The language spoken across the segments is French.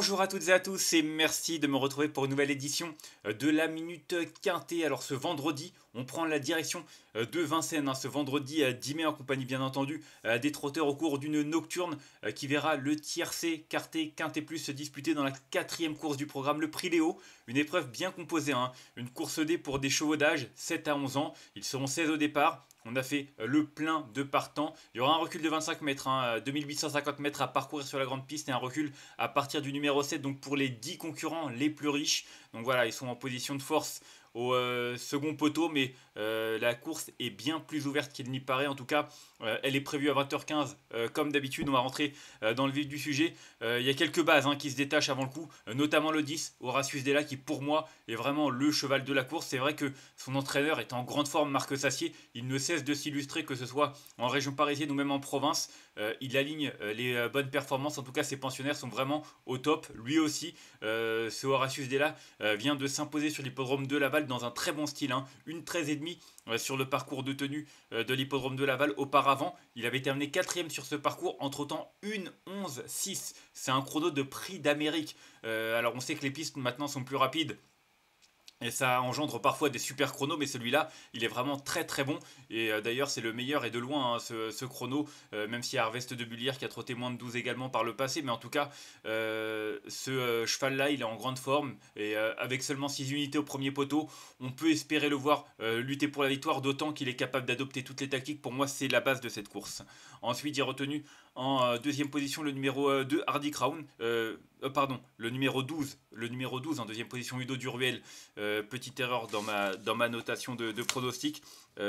Bonjour à toutes et à tous et merci de me retrouver pour une nouvelle édition euh, de la Minute Quintée. Alors ce vendredi, on prend la direction euh, de Vincennes. Hein, ce vendredi à 10 mai en compagnie bien entendu euh, des trotteurs au cours d'une nocturne qui verra le tiercé quarté quintet plus se disputer dans la quatrième course du programme, le Prix Léo. Une épreuve bien composée, hein. une course D pour des chevaux d'âge 7 à 11 ans. Ils seront 16 au départ. On a fait euh, le plein de partants. Il y aura un recul de 25 mètres, 2850 hein, euh, mètres à parcourir sur la grande piste et un recul à partir du numéro 7, donc pour les 10 concurrents les plus riches. Donc voilà, ils sont en position de force au euh, second poteau, mais euh, la course est bien plus ouverte qu'il n'y paraît. En tout cas, euh, elle est prévue à 20h15. Euh, comme d'habitude, on va rentrer dans le vif du sujet. Il y a quelques bases hein, qui se détachent avant le coup, notamment le 10, Horacius Della, qui pour moi est vraiment le cheval de la course. C'est vrai que son entraîneur est en grande forme, Marc Sassier. Il ne cesse de s'illustrer, que ce soit en région parisienne ou même en province. il aligne les bonnes performances. En tout cas, ses pensionnaires sont vraiment au top. Lui aussi, ce Horacius Della vient de s'imposer sur l'hippodrome de Laval dans un très bon style. Hein. Une 13,5 euh, sur le parcours de tenue euh, de l'hippodrome de Laval auparavant. Il avait terminé quatrième sur ce parcours, entre-temps 1-11-6. C'est un chrono de prix d'Amérique. Euh, alors on sait que les pistes maintenant sont plus rapides et ça engendre parfois des super chronos, mais celui-là, il est vraiment très très bon. Et euh, d'ailleurs, c'est le meilleur et de loin hein, ce, chrono, euh, même si y a Harvest de Bullière qui a trotté moins de 12 également par le passé. Mais en tout cas, euh, ce cheval-là, il est en grande forme. Et avec seulement 6 unités au premier poteau, on peut espérer le voir lutter pour la victoire, d'autant qu'il est capable d'adopter toutes les tactiques. Pour moi, c'est la base de cette course. Ensuite, j'ai retenu en euh, deuxième position, le numéro 2, euh, Hardy Crown. Euh, pardon, le numéro 12. Le numéro 12 en deuxième position, Udo Duruel, petite erreur dans ma, dans ma notation de, pronostic.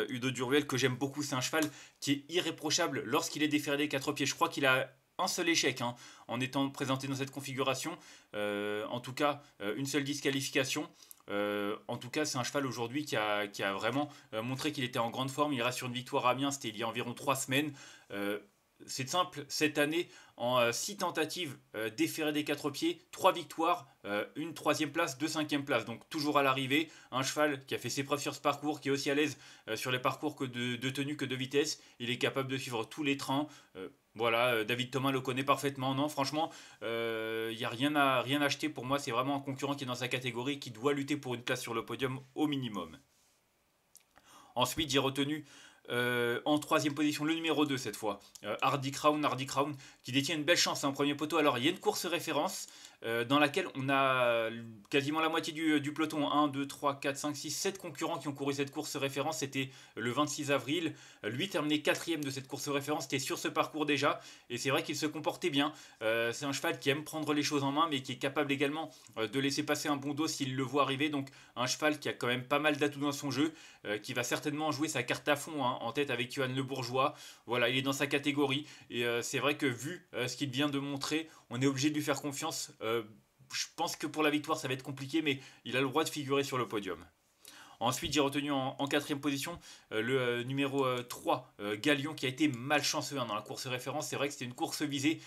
Udo Duruel, que j'aime beaucoup, c'est un cheval qui est irréprochable lorsqu'il est déferlé quatre pieds. Je crois qu'il a un seul échec hein, en étant présenté dans cette configuration. en tout cas, une seule disqualification. en tout cas, c'est un cheval aujourd'hui qui a, vraiment montré qu'il était en grande forme. Il rassure une victoire à Amiens, c'était il y a environ 3 semaines c'est simple, cette année, en 6 euh, tentatives, euh, déférées des quatre pieds, 3 victoires, euh, une troisième place, deux cinquième place. Donc toujours à l'arrivée, un cheval qui a fait ses preuves sur ce parcours, qui est aussi à l'aise sur les parcours que de, tenue que de vitesse. Il est capable de suivre tous les trains. Voilà, David Thomas le connaît parfaitement. Non, franchement, il n'y a rien à, rien acheter pour moi. C'est vraiment un concurrent qui est dans sa catégorie, qui doit lutter pour une place sur le podium au minimum. Ensuite, j'ai retenu euh, en troisième position, le numéro 2 cette fois, euh, Hardy Crown, Hardy Crown, qui détient une belle chance en hein, premier poteau. Alors il y a une course référence euh, dans laquelle on a quasiment la moitié du, peloton, 1, 2, 3, 4, 5, 6, 7 concurrents qui ont couru cette course référence. C'était le 26 avril. lui terminé quatrième de cette course référence, c'était sur ce parcours déjà. Et c'est vrai qu'il se comportait bien. c'est un cheval qui aime prendre les choses en main, mais qui est capable également de laisser passer un bon dos s'il le voit arriver. Donc un cheval qui a quand même pas mal d'atouts dans son jeu, qui va certainement jouer sa carte à fond. Hein, en tête avec Johan Le Bourgeois. Voilà, il est dans sa catégorie. Et euh, c'est vrai que vu euh, ce qu'il vient de montrer, on est obligé de lui faire confiance. Euh, je pense que pour la victoire, ça va être compliqué, mais il a le droit de figurer sur le podium. Ensuite, j'ai retenu en, quatrième position euh, le euh, numéro 3, euh, Galion, qui a été malchanceux hein, dans la course référence. C'est vrai que c'était une course visée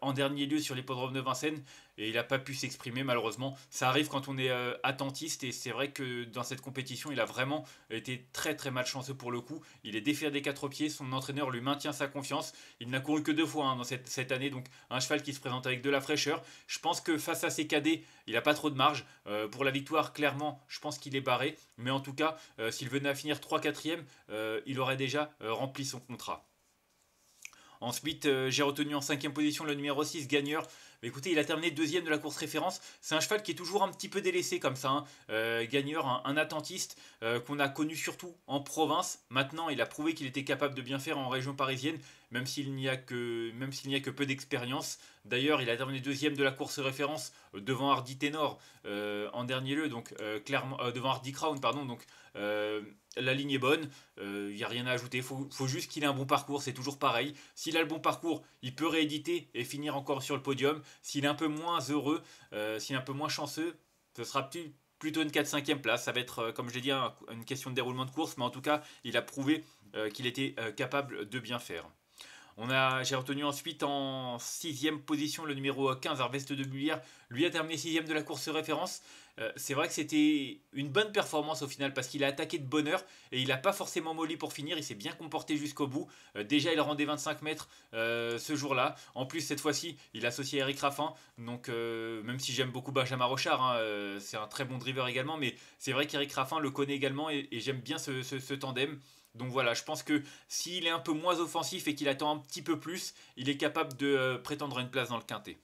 en dernier lieu sur l'hippodrome de Vincennes et il n'a pas pu s'exprimer malheureusement. Ça arrive quand on est attentiste et c'est vrai que dans cette compétition, il a vraiment été très très malchanceux pour le coup. Il est défait des quatre pieds, son entraîneur lui maintient sa confiance. Il n'a couru que deux fois hein, dans cette, cette année, donc un cheval qui se présente avec de la fraîcheur. Je pense que face à ses cadets, il n'a pas trop de marge. Euh, pour la victoire, clairement, je pense qu'il est barré. Mais en tout cas, euh, s'il venait à finir 3-4e, euh, il aurait déjà rempli son contrat. Ensuite, j'ai retenu en cinquième position le numéro 6, Gagneur écoutez, il a terminé deuxième de la course référence. C'est un cheval qui est toujours un petit peu délaissé comme ça. Hein. Euh, gagneur, un, attentiste euh, qu'on a connu surtout en province. Maintenant, il a prouvé qu'il était capable de bien faire en région parisienne, même s'il n'y a que, même s'il n'y a que peu d'expérience. D'ailleurs, il a terminé deuxième de la course référence euh, devant Hardy Ténor en dernier lieu, donc clairement devant Hardy Crown, pardon. Donc la ligne est bonne, il n'y a rien à ajouter, il faut, juste qu'il ait un bon parcours, c'est toujours pareil. S'il a le bon parcours, il peut rééditer et finir encore sur le podium. S'il est un peu moins heureux, euh, s'il est un peu moins chanceux, ce sera plutôt une 4-5e place. Ça va être, euh, comme je l'ai dit, une question de déroulement de course, mais en tout cas, il a prouvé euh, qu'il était capable de bien faire. On a, j'ai retenu ensuite en sixième position le numéro 15, Harvest de Bullière. Lui a terminé sixième de la course référence. Euh, c'est vrai que c'était une bonne performance au final parce qu'il a attaqué de bonne heure et il n'a pas forcément molli pour finir. Il s'est bien comporté jusqu'au bout. Euh, déjà, il rendait 25 mètres euh, ce jour-là. En plus, cette fois-ci, il associé Eric Raffin. Donc, même si j'aime beaucoup Benjamin Rochard, hein, c'est un très bon driver également. Mais c'est vrai qu'Eric Raffin le connaît également et, j'aime bien ce tandem. Donc voilà, je pense que s'il est un peu moins offensif et qu'il attend un petit peu plus, il est capable de euh, prétendre une place dans le quintet.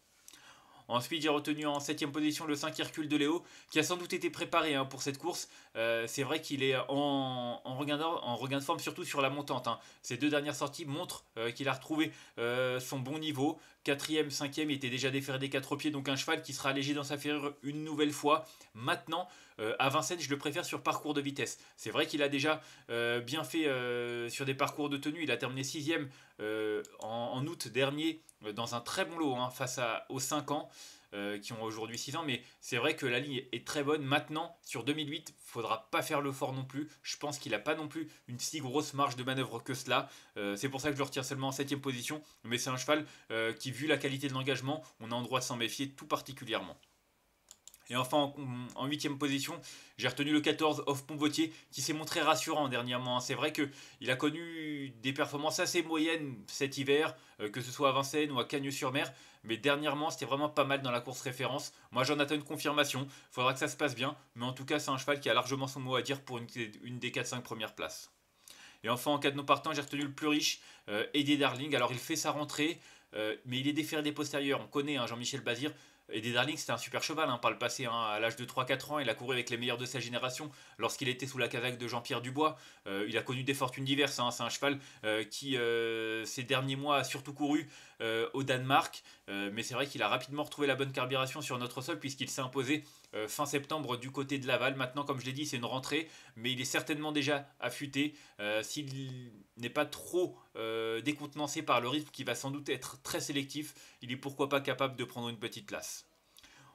Ensuite, j'ai retenu en 7 position le 5 Hercule de Léo, qui a sans doute été préparé hein, pour cette course. Euh, c'est vrai qu'il est en, regain de, forme, surtout sur la montante. Ces hein. Ses deux dernières sorties montrent euh, qu'il a retrouvé son bon niveau quatrième, cinquième, il était déjà déféré des quatre pieds, donc un cheval qui sera allégé dans sa ferrure une nouvelle fois. Maintenant, euh, à Vincennes, je le préfère sur parcours de vitesse. C'est vrai qu'il a déjà euh, bien fait euh, sur des parcours de tenue. Il a terminé sixième en, en, août dernier dans un très bon lot hein, face aux 5 ans. Euh, qui ont aujourd'hui 6 ans, mais c'est vrai que la ligne est très bonne. Maintenant, sur 2008, il faudra pas faire le fort non plus. Je pense qu'il n'a pas non plus une si grosse marge de manœuvre que cela. Euh, c'est pour ça que je le retire seulement en 7ème position, mais c'est un cheval euh, qui, vu la qualité de l'engagement, on a en droit de s'en méfier tout particulièrement. Et enfin, en huitième position, j'ai retenu le 14, Off Pombotier, qui s'est montré rassurant dernièrement. Hein. C'est vrai qu'il a connu des performances assez moyennes cet hiver, euh, que ce soit à Vincennes ou à Cagnes-sur-Mer, mais dernièrement, c'était vraiment pas mal dans la course référence. Moi, j'en attends une confirmation, faudra que ça se passe bien, mais en tout cas, c'est un cheval qui a largement son mot à dire pour une, des 4-5 premières places. Et enfin, en cas de non partant, j'ai retenu le plus riche, euh, Eddie Darling. Alors, il fait sa rentrée, euh, mais il est déféré des postérieurs. On connaît hein, Jean-Michel Bazir, des Darling, c'était un super cheval hein, par le passé. Hein. À l'âge de 3-4 ans, il a couru avec les meilleurs de sa génération. Lorsqu'il était sous la casaque de Jean-Pierre Dubois, euh, il a connu des fortunes diverses. Hein. C'est un cheval euh, qui, euh, ces derniers mois, a surtout couru au Danemark. mais c'est vrai qu'il a rapidement retrouvé la bonne carburation sur notre sol puisqu'il s'est imposé euh, fin septembre du côté de Laval. Maintenant, comme je l'ai dit, c'est une rentrée, mais il est certainement déjà affûté. Euh, s'il n'est pas trop euh, décontenancé par le rythme qui va sans doute être très sélectif, il est pourquoi pas capable de prendre une petite place.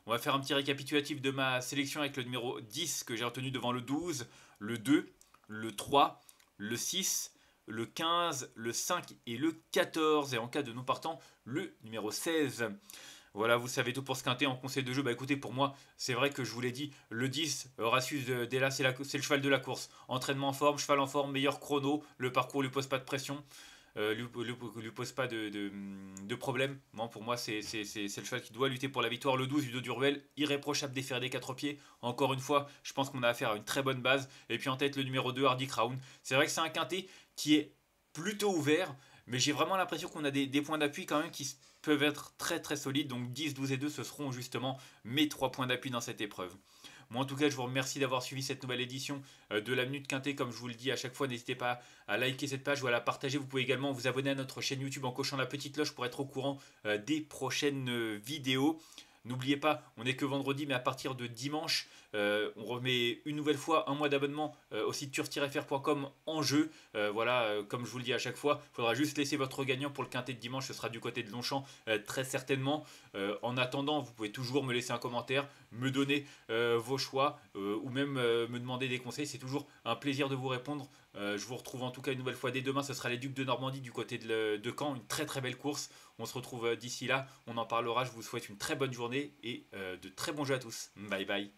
On va faire un petit récapitulatif de ma sélection avec le numéro 10 que j'ai retenu devant le 12, le 2, le 3, le 6, le 15, le 5 et le 14. Et en cas de non partant, le numéro 16. Voilà, vous savez tout pour ce quintet en conseil de jeu. Bah écoutez, pour moi, c'est vrai que je vous l'ai dit, le 10, de euh, euh, Della, c'est le cheval de la course. Entraînement en forme, cheval en forme, meilleur chrono, le parcours lui pose pas de pression. ne euh, lui, pose pas de, problème. Bon, pour moi, c'est le cheval qui doit lutter pour la victoire. Le 12, Udo Durvel, irréprochable déféré des quatre pieds. Encore une fois, je pense qu'on a affaire à une très bonne base. Et puis en tête, le numéro 2, Hardy Crown. C'est vrai que c'est un quintet qui est plutôt ouvert. Mais j'ai vraiment l'impression qu'on a des, points d'appui quand même qui peuvent être très très solides. Donc 10, 12 et 2, ce seront justement mes trois points d'appui dans cette épreuve. Moi, en tout cas, je vous remercie d'avoir suivi cette nouvelle édition euh, de la Minute Quintée. Comme je vous le dis à chaque fois, n'hésitez pas à liker cette page ou à la partager. Vous pouvez également vous abonner à notre chaîne YouTube en cochant la petite cloche pour être au courant euh, des prochaines euh, vidéos. N'oubliez pas, on n'est que vendredi, mais à partir de dimanche, euh, on remet une nouvelle fois un mois d'abonnement euh, au site turf en jeu. Euh, voilà, comme je vous le dis à chaque fois, il faudra juste laisser votre gagnant pour le quintet de dimanche. Ce sera du côté de Longchamp, très certainement. en attendant, vous pouvez toujours me laisser un commentaire, me donner vos choix ou même me demander des conseils. C'est toujours un plaisir de vous répondre. Euh, je vous retrouve en tout cas une nouvelle fois dès demain. Ce sera les Ducs de Normandie du côté de, de Caen. Une très très belle course. On se retrouve euh, d'ici là. On en parlera. Je vous souhaite une très bonne journée et euh, de très bons jeux à tous. Bye bye.